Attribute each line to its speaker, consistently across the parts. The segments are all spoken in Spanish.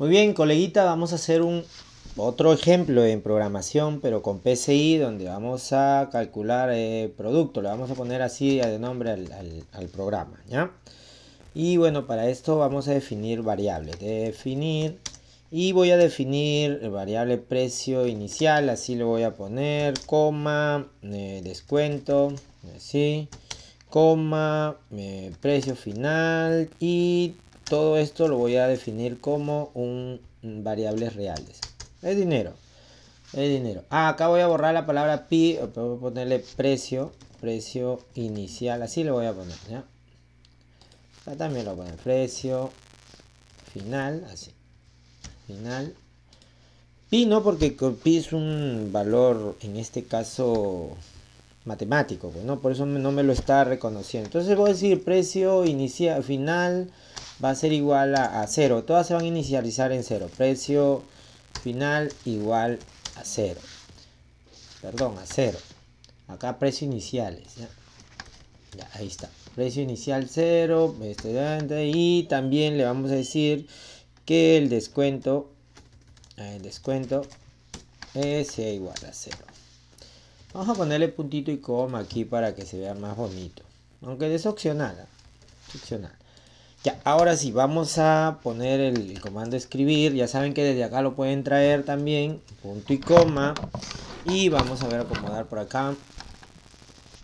Speaker 1: Muy bien, coleguita, vamos a hacer un otro ejemplo en programación, pero con PCI, donde vamos a calcular el eh, producto. Le vamos a poner así de nombre al, programa, ¿ya? Y bueno, para esto vamos a definir variables. Definir. Y voy a definir variable precio inicial, así lo voy a poner, coma, eh, descuento, así, coma, eh, precio final y todo esto lo voy a definir como un mm, variables reales. Es dinero. Es dinero. Ah, acá voy a borrar la palabra pi. Voy a ponerle precio. Precio inicial. Así lo voy a poner. ¿ya? Acá también lo voy a poner. Precio final. Así. Final. Pi no, porque pi es un valor, en este caso, matemático, pues, Por eso no me lo está reconociendo. Entonces voy a decir precio inicial final va a ser igual a, cero. Todas se van a inicializar en cero. Precio final igual a cero. Perdón, a cero. Acá precio iniciales. ¿ya? ahí está. Precio inicial cero. Este, y también le vamos a decir que el descuento. El descuento es eh, igual a cero. Vamos a ponerle puntito y coma aquí para que se vea más bonito. Aunque es opcional. ¿eh? Ya, ahora sí, vamos a poner el, comando escribir. Ya saben que desde acá lo pueden traer también. Punto y coma. Y vamos a ver acomodar por acá.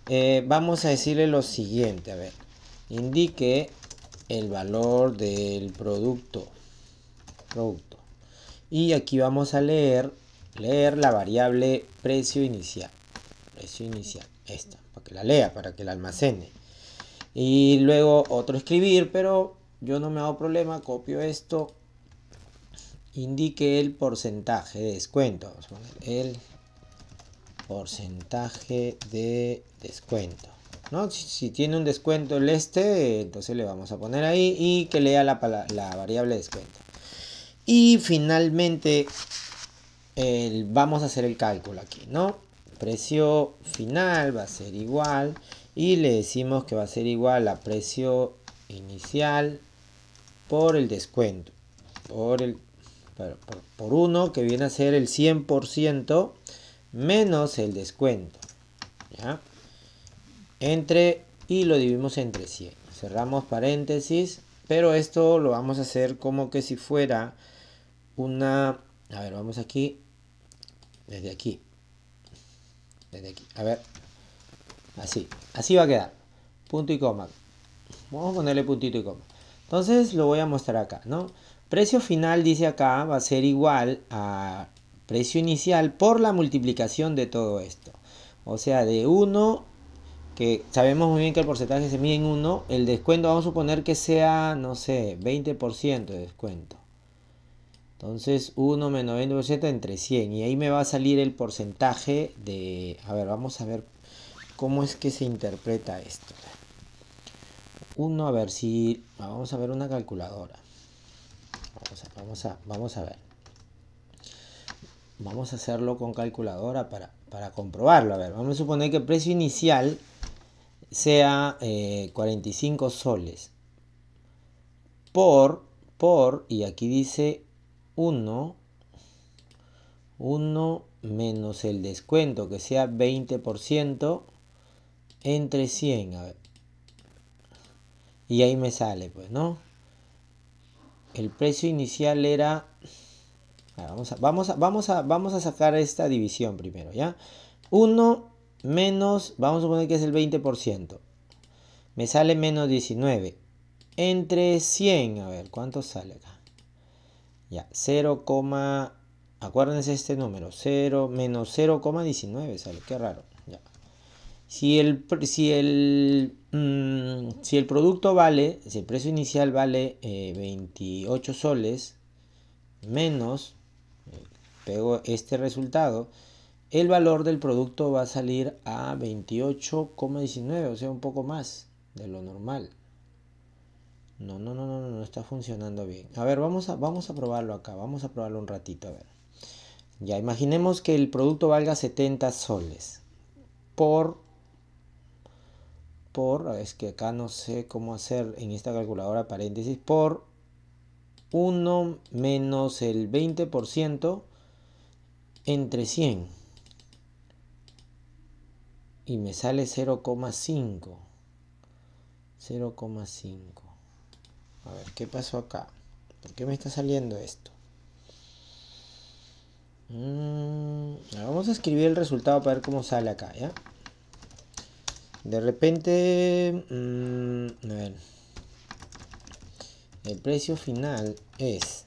Speaker 1: Eh, vamos a decirle lo siguiente. A ver. Indique el valor del producto. Producto. Y aquí vamos a leer, leer la variable precio inicial precio inicial, esta, para que la lea, para que la almacene. Y luego otro escribir, pero yo no me hago problema, copio esto, indique el porcentaje de descuento. el porcentaje de descuento. ¿no? Si, tiene un descuento el este, entonces le vamos a poner ahí y que lea la, la variable descuento. Y finalmente vamos a hacer el cálculo aquí, ¿no? precio final va a ser igual y le decimos que va a ser igual a precio inicial por el descuento por el por, uno que viene a ser el 100% menos el descuento entre y lo dividimos entre 100 cerramos paréntesis pero esto lo vamos a hacer como que si fuera una a ver vamos aquí desde aquí a ver. Así. Así va a quedar. Punto y coma. Vamos a ponerle puntito y coma. Entonces lo voy a mostrar acá, ¿no? Precio final, dice acá, va a ser igual a precio inicial por la multiplicación de todo esto. O sea, de 1, que sabemos muy bien que el porcentaje se mide en 1, el descuento vamos a suponer que sea, no sé, 20% de descuento. Entonces 1 menos 20% entre 100 y ahí me va a salir el porcentaje de... A ver, vamos a ver cómo es que se interpreta esto. 1, a ver si... Vamos a ver una calculadora. Vamos a, vamos a, ver. Vamos a hacerlo con calculadora para, comprobarlo. A ver, vamos a suponer que el precio inicial sea 45 eh, soles por, por, y aquí dice 1, 1 menos el descuento que sea 20% entre 100. A ver. Y ahí me sale, pues, ¿no? El precio inicial era... vamos, a, vamos, a, vamos, a, vamos a sacar esta división primero, ¿ya? 1 menos, vamos a suponer que es el 20%. Me sale menos 19. Entre 100, a ver, ¿cuánto sale acá? Ya, 0, acuérdense este número, 0 menos 0,19 sale, qué raro. Si el, mm, si el, producto vale, si el precio inicial vale 28 eh, soles, menos, eh, pego este resultado, el valor del producto va a salir a 28,19, o sea, un poco más de lo normal. No, no, no, no, no, no está funcionando bien. A ver, vamos a, vamos a probarlo acá, vamos a probarlo un ratito, a ver. Ya, imaginemos que el producto valga 70 soles por... Por, es que acá no sé cómo hacer en esta calculadora paréntesis, por 1 menos el 20% entre 100. Y me sale 0,5. 0,5. A ver, ¿qué pasó acá? ¿Por qué me está saliendo esto? Mm, vamos a escribir el resultado para ver cómo sale acá, ¿ya? De repente... Mm, a ver. El precio final es...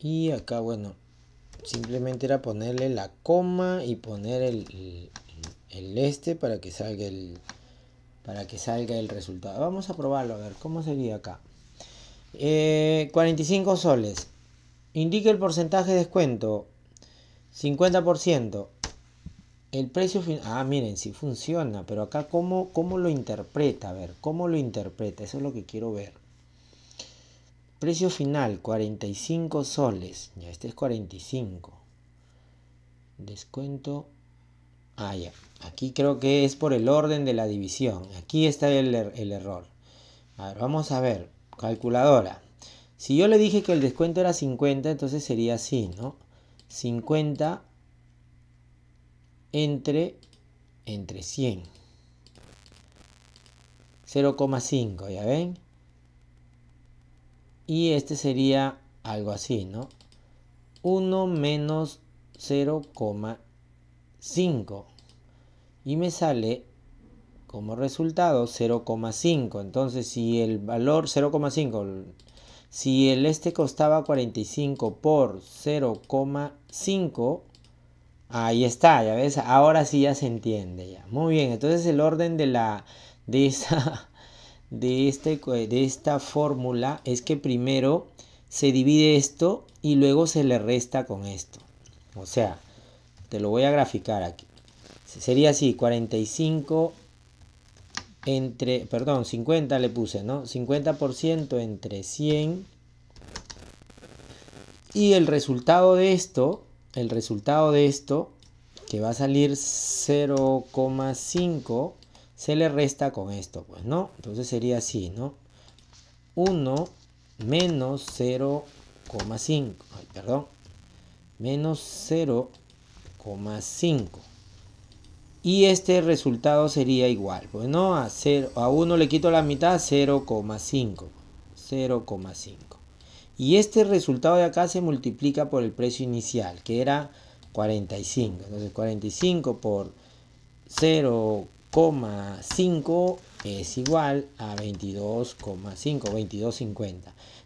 Speaker 1: Y acá, bueno, simplemente era ponerle la coma y poner el este para que salga el, para que salga el resultado. Vamos a probarlo, a ver cómo sería acá. 45 eh, soles. Indique el porcentaje de descuento. 50%. El precio final. Ah, miren, si sí funciona, pero acá cómo, cómo lo interpreta. A ver, cómo lo interpreta. Eso es lo que quiero ver. Precio final, 45 soles. Ya, este es 45. Descuento Ah, ya. Aquí creo que es por el orden de la división. Aquí está er, el, error. A ver, vamos a ver. Calculadora. Si yo le dije que el descuento era 50, entonces sería así, ¿no? 50 entre, entre 100. 0,5, ¿ya ven? Y este sería algo así, ¿no? 1 menos 0,5. 5 y me sale como resultado 0,5. Entonces, si el valor 0,5, si el este costaba 45 por 0,5, ahí está, ya ves, ahora sí ya se entiende ya. Muy bien, entonces el orden de la de esta de este de esta fórmula es que primero se divide esto y luego se le resta con esto. O sea, te lo voy a graficar aquí. Sería así, 45 entre, perdón, 50 le puse, ¿no? 50% entre 100. Y el resultado de esto, el resultado de esto, que va a salir 0,5, se le resta con esto, pues, ¿no? Entonces sería así, ¿no? 1 menos 0,5, perdón, menos 0,5. 5 Y este resultado sería igual, bueno, a, 0, a 1 le quito la mitad, 0,5. 0,5. Y este resultado de acá se multiplica por el precio inicial, que era 45. Entonces 45 por 0,5 es igual a 22,5, 22,50.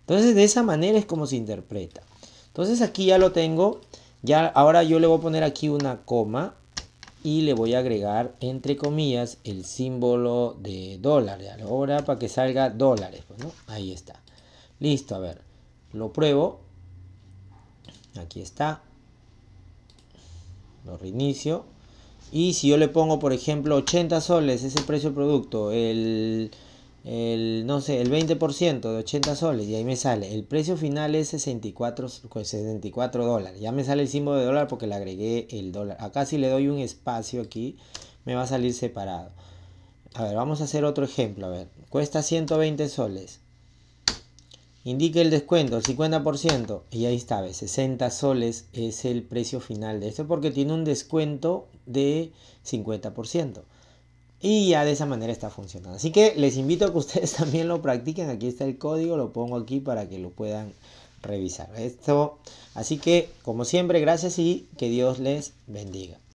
Speaker 1: Entonces de esa manera es como se interpreta. Entonces aquí ya lo tengo ya, ahora yo le voy a poner aquí una coma y le voy a agregar entre comillas el símbolo de dólar ahora para que salga dólares pues, ahí está listo a ver lo pruebo aquí está lo reinicio y si yo le pongo por ejemplo 80 soles ese precio del producto el el, no sé, el 20% de 80 soles y ahí me sale, el precio final es 64, pues, dólares, ya me sale el símbolo de dólar porque le agregué el dólar, acá si le doy un espacio aquí me va a salir separado, a ver, vamos a hacer otro ejemplo, a ver, cuesta 120 soles, indique el descuento, el 50%, y ahí está, 60 soles es el precio final de esto porque tiene un descuento de 50%. Y ya de esa manera está funcionando. Así que les invito a que ustedes también lo practiquen. Aquí está el código, lo pongo aquí para que lo puedan revisar. Esto, así que como siempre, gracias y que Dios les bendiga.